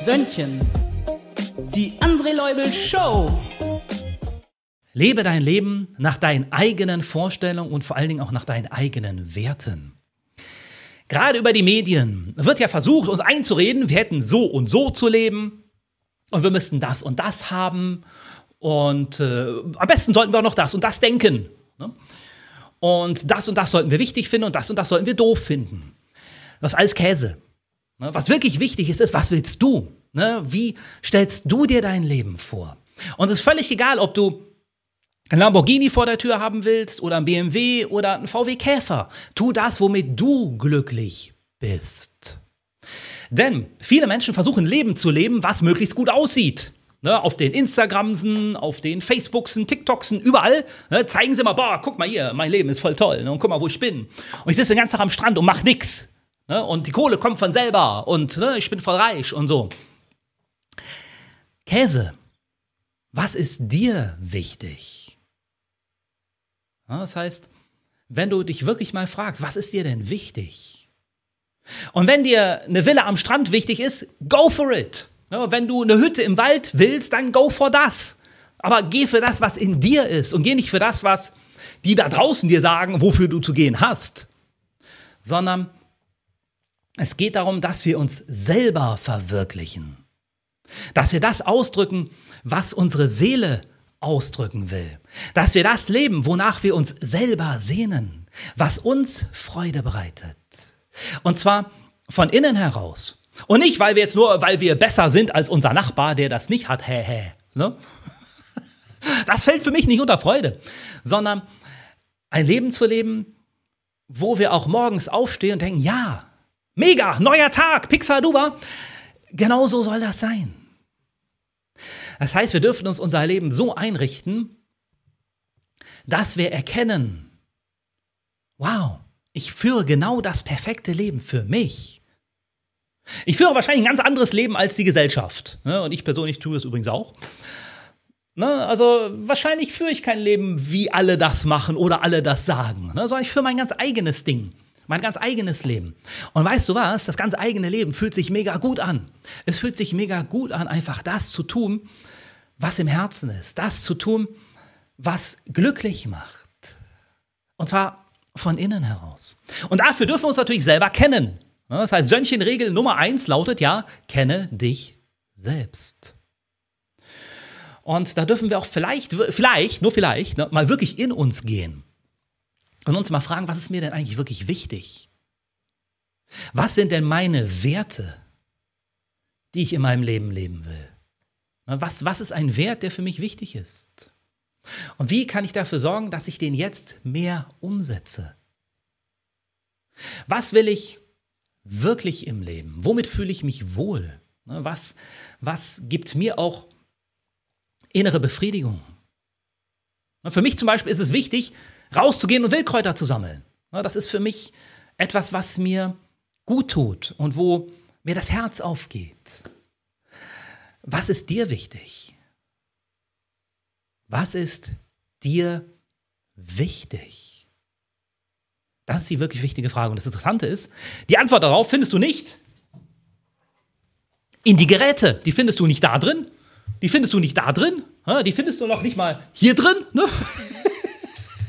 Sönnchen. Die André Leubel Show. Lebe dein Leben nach deinen eigenen Vorstellungen und vor allen Dingen auch nach deinen eigenen Werten. Gerade über die Medien wird ja versucht, uns einzureden, wir hätten so und so zu leben und wir müssten das und das haben und äh, am besten sollten wir auch noch das und das denken. Ne? Und das und das sollten wir wichtig finden und das und das sollten wir doof finden. Das ist alles Käse. Ne, was wirklich wichtig ist, ist, was willst du? Ne, wie stellst du dir dein Leben vor? Und es ist völlig egal, ob du ein Lamborghini vor der Tür haben willst oder ein BMW oder ein VW Käfer. Tu das, womit du glücklich bist. Denn viele Menschen versuchen Leben zu leben, was möglichst gut aussieht. Ne, auf den Instagramsen, auf den Facebooksen, TikToksen, überall ne, zeigen sie mal, boah, guck mal hier, mein Leben ist voll toll ne, und guck mal, wo ich bin. Und ich sitze den ganzen Tag am Strand und mach nichts. Ne? Und die Kohle kommt von selber und ne, ich bin voll reich und so. Käse, was ist dir wichtig? Ja, das heißt, wenn du dich wirklich mal fragst, was ist dir denn wichtig? Und wenn dir eine Villa am Strand wichtig ist, go for it. Ja, wenn du eine Hütte im Wald willst, dann go for das. Aber geh für das, was in dir ist und geh nicht für das, was die da draußen dir sagen, wofür du zu gehen hast, sondern es geht darum, dass wir uns selber verwirklichen. Dass wir das ausdrücken, was unsere Seele ausdrücken will. Dass wir das leben, wonach wir uns selber sehnen, was uns Freude bereitet. Und zwar von innen heraus. Und nicht, weil wir jetzt nur, weil wir besser sind als unser Nachbar, der das nicht hat. Hä, hä. Ne? Das fällt für mich nicht unter Freude, sondern ein Leben zu leben, wo wir auch morgens aufstehen und denken, ja, Mega, neuer Tag, Pixar Duba. Genau so soll das sein. Das heißt, wir dürfen uns unser Leben so einrichten, dass wir erkennen, wow, ich führe genau das perfekte Leben für mich. Ich führe wahrscheinlich ein ganz anderes Leben als die Gesellschaft. Ne? Und ich persönlich tue es übrigens auch. Ne? Also wahrscheinlich führe ich kein Leben, wie alle das machen oder alle das sagen, ne? sondern ich führe mein ganz eigenes Ding mein ganz eigenes Leben. Und weißt du was? Das ganz eigene Leben fühlt sich mega gut an. Es fühlt sich mega gut an, einfach das zu tun, was im Herzen ist, das zu tun, was glücklich macht. Und zwar von innen heraus. Und dafür dürfen wir uns natürlich selber kennen. Das heißt, Sönchenregel Nummer eins lautet ja, kenne dich selbst. Und da dürfen wir auch vielleicht, vielleicht, nur vielleicht, ne, mal wirklich in uns gehen und uns mal fragen, was ist mir denn eigentlich wirklich wichtig? Was sind denn meine Werte, die ich in meinem Leben leben will? Was, was ist ein Wert, der für mich wichtig ist? Und wie kann ich dafür sorgen, dass ich den jetzt mehr umsetze? Was will ich wirklich im Leben? Womit fühle ich mich wohl? Was, was gibt mir auch innere Befriedigung? Für mich zum Beispiel ist es wichtig, rauszugehen und Wildkräuter zu sammeln. Das ist für mich etwas, was mir gut tut und wo mir das Herz aufgeht. Was ist dir wichtig? Was ist dir wichtig? Das ist die wirklich wichtige Frage. Und das Interessante ist, die Antwort darauf findest du nicht in die Geräte. Die findest du nicht da drin. Die findest du nicht da drin. Die findest du noch nicht mal hier drin. Ne?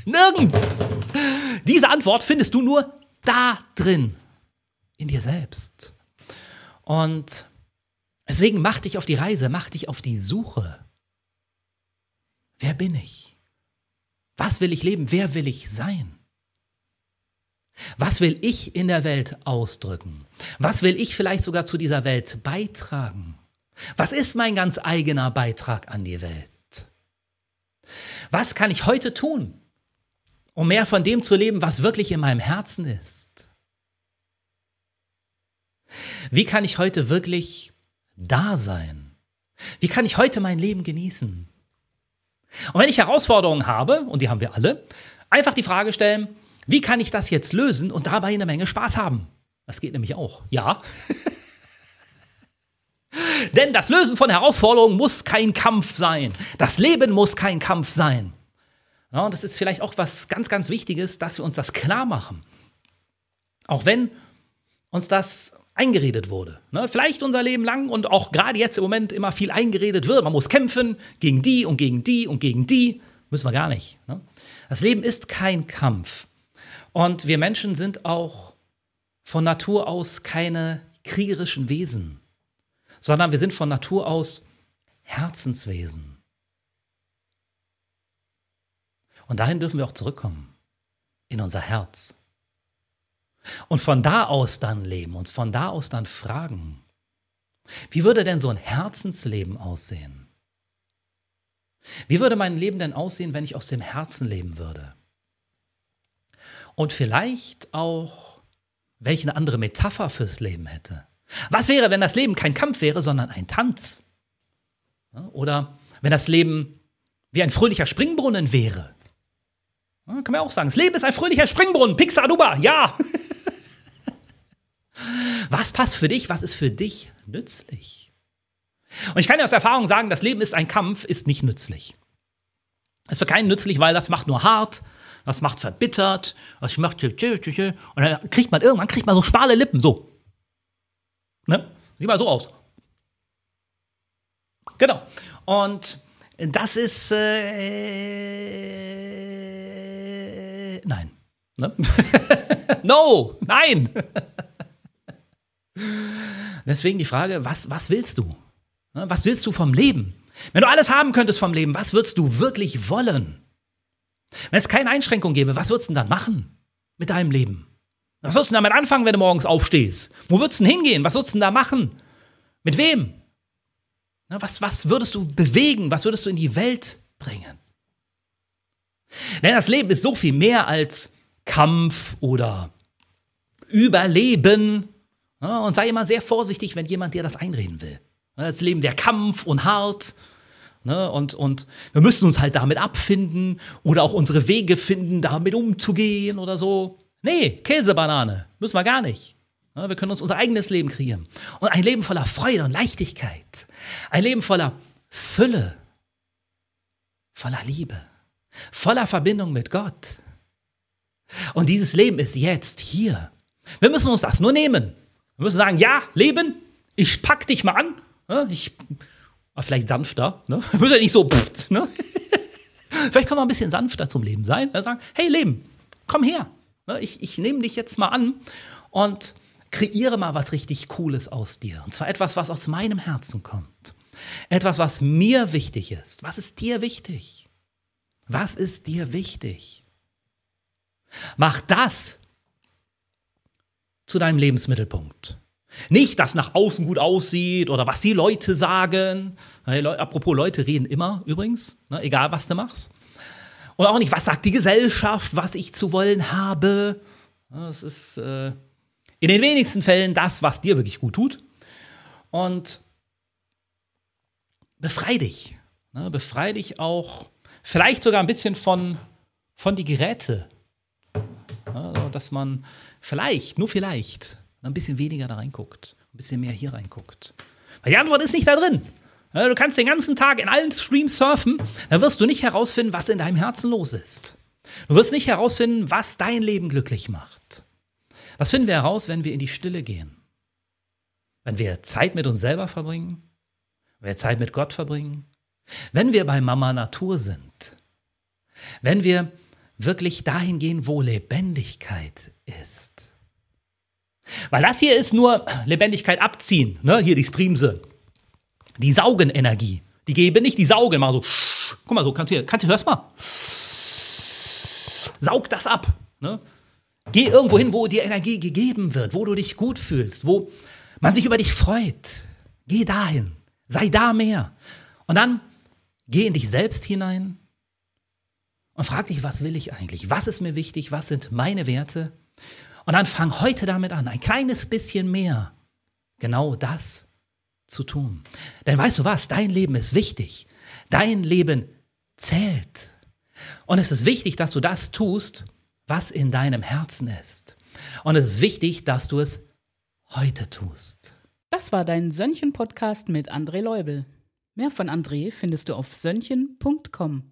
Nirgends. Diese Antwort findest du nur da drin, in dir selbst. Und deswegen mach dich auf die Reise, mach dich auf die Suche. Wer bin ich? Was will ich leben? Wer will ich sein? Was will ich in der Welt ausdrücken? Was will ich vielleicht sogar zu dieser Welt beitragen? Was ist mein ganz eigener Beitrag an die Welt? Was kann ich heute tun, um mehr von dem zu leben, was wirklich in meinem Herzen ist? Wie kann ich heute wirklich da sein? Wie kann ich heute mein Leben genießen? Und wenn ich Herausforderungen habe, und die haben wir alle, einfach die Frage stellen, wie kann ich das jetzt lösen und dabei eine Menge Spaß haben? Das geht nämlich auch. Ja. Denn das Lösen von Herausforderungen muss kein Kampf sein. Das Leben muss kein Kampf sein. Ja, und das ist vielleicht auch was ganz, ganz Wichtiges, dass wir uns das klar machen. Auch wenn uns das eingeredet wurde. Ne? Vielleicht unser Leben lang und auch gerade jetzt im Moment immer viel eingeredet wird. Man muss kämpfen gegen die und gegen die und gegen die. Müssen wir gar nicht. Ne? Das Leben ist kein Kampf. Und wir Menschen sind auch von Natur aus keine kriegerischen Wesen, sondern wir sind von Natur aus Herzenswesen. Und dahin dürfen wir auch zurückkommen, in unser Herz. Und von da aus dann leben und von da aus dann fragen, wie würde denn so ein Herzensleben aussehen? Wie würde mein Leben denn aussehen, wenn ich aus dem Herzen leben würde? Und vielleicht auch, welche andere Metapher fürs Leben hätte? Was wäre, wenn das Leben kein Kampf wäre, sondern ein Tanz? Oder wenn das Leben wie ein fröhlicher Springbrunnen wäre? Kann man ja auch sagen. Das Leben ist ein fröhlicher Springbrunnen. Pixar Duba, ja. was passt für dich? Was ist für dich nützlich? Und ich kann dir aus Erfahrung sagen, das Leben ist ein Kampf, ist nicht nützlich. Es wird keinen nützlich, weil das macht nur hart, das macht verbittert, was macht und dann kriegt man irgendwann kriegt man so schmale Lippen, so. Ne? Sieht mal so aus. Genau. Und das ist äh, nein. Ne? no, nein. Deswegen die Frage, was, was willst du? Ne? Was willst du vom Leben? Wenn du alles haben könntest vom Leben, was würdest du wirklich wollen? Wenn es keine Einschränkung gäbe, was würdest du denn dann machen mit deinem Leben? Was würdest du damit anfangen, wenn du morgens aufstehst? Wo würdest du hingehen? Was würdest du da machen? Mit wem? Ne? Was, was würdest du bewegen? Was würdest du in die Welt bringen? Denn das Leben ist so viel mehr als Kampf oder Überleben. und sei immer sehr vorsichtig, wenn jemand dir das einreden will. Das Leben wäre Kampf und hart. Ne, und, und wir müssen uns halt damit abfinden oder auch unsere Wege finden, damit umzugehen oder so. Nee, Käsebanane, müssen wir gar nicht. Wir können uns unser eigenes Leben kreieren. Und ein Leben voller Freude und Leichtigkeit. Ein Leben voller Fülle, voller Liebe voller Verbindung mit Gott. Und dieses Leben ist jetzt hier. Wir müssen uns das nur nehmen. Wir müssen sagen, ja, Leben, ich pack dich mal an. Ich, vielleicht sanfter, ne? Wir müssen ja nicht so, pff, ne? vielleicht können wir ein bisschen sanfter zum Leben sein. Dann sagen, hey Leben, komm her. Ne, ich, ich nehme dich jetzt mal an und kreiere mal was richtig Cooles aus dir. Und zwar etwas, was aus meinem Herzen kommt. Etwas, was mir wichtig ist. Was ist dir wichtig? Was ist dir wichtig? Mach das zu deinem Lebensmittelpunkt. Nicht, dass nach außen gut aussieht oder was die Leute sagen. Apropos, Leute reden immer übrigens, ne, egal was du machst. Und auch nicht, was sagt die Gesellschaft, was ich zu wollen habe. Es ist äh, in den wenigsten Fällen das, was dir wirklich gut tut. Und befrei dich. Ne, befrei dich auch Vielleicht sogar ein bisschen von, von die Geräte. Also, dass man vielleicht, nur vielleicht, ein bisschen weniger da reinguckt, ein bisschen mehr hier reinguckt. Weil die Antwort ist nicht da drin. Du kannst den ganzen Tag in allen Streams surfen, dann wirst du nicht herausfinden, was in deinem Herzen los ist. Du wirst nicht herausfinden, was dein Leben glücklich macht. Das finden wir heraus, wenn wir in die Stille gehen. Wenn wir Zeit mit uns selber verbringen, wenn wir Zeit mit Gott verbringen, wenn wir bei Mama Natur sind, wenn wir wirklich dahin gehen, wo Lebendigkeit ist. Weil das hier ist nur Lebendigkeit abziehen, ne? hier die Streamse. Die saugen Energie. Die geben nicht, die saugen mal so. Guck mal so, kannst du, kannst du hörst mal. Saug das ab. Ne? Geh irgendwo hin, wo dir Energie gegeben wird, wo du dich gut fühlst, wo man sich über dich freut. Geh dahin. Sei da mehr. Und dann Geh in dich selbst hinein und frag dich, was will ich eigentlich? Was ist mir wichtig? Was sind meine Werte? Und dann fang heute damit an, ein kleines bisschen mehr genau das zu tun. Denn weißt du was? Dein Leben ist wichtig. Dein Leben zählt. Und es ist wichtig, dass du das tust, was in deinem Herzen ist. Und es ist wichtig, dass du es heute tust. Das war dein sönchen podcast mit André Leubel. Mehr von André findest du auf sönnchen.com.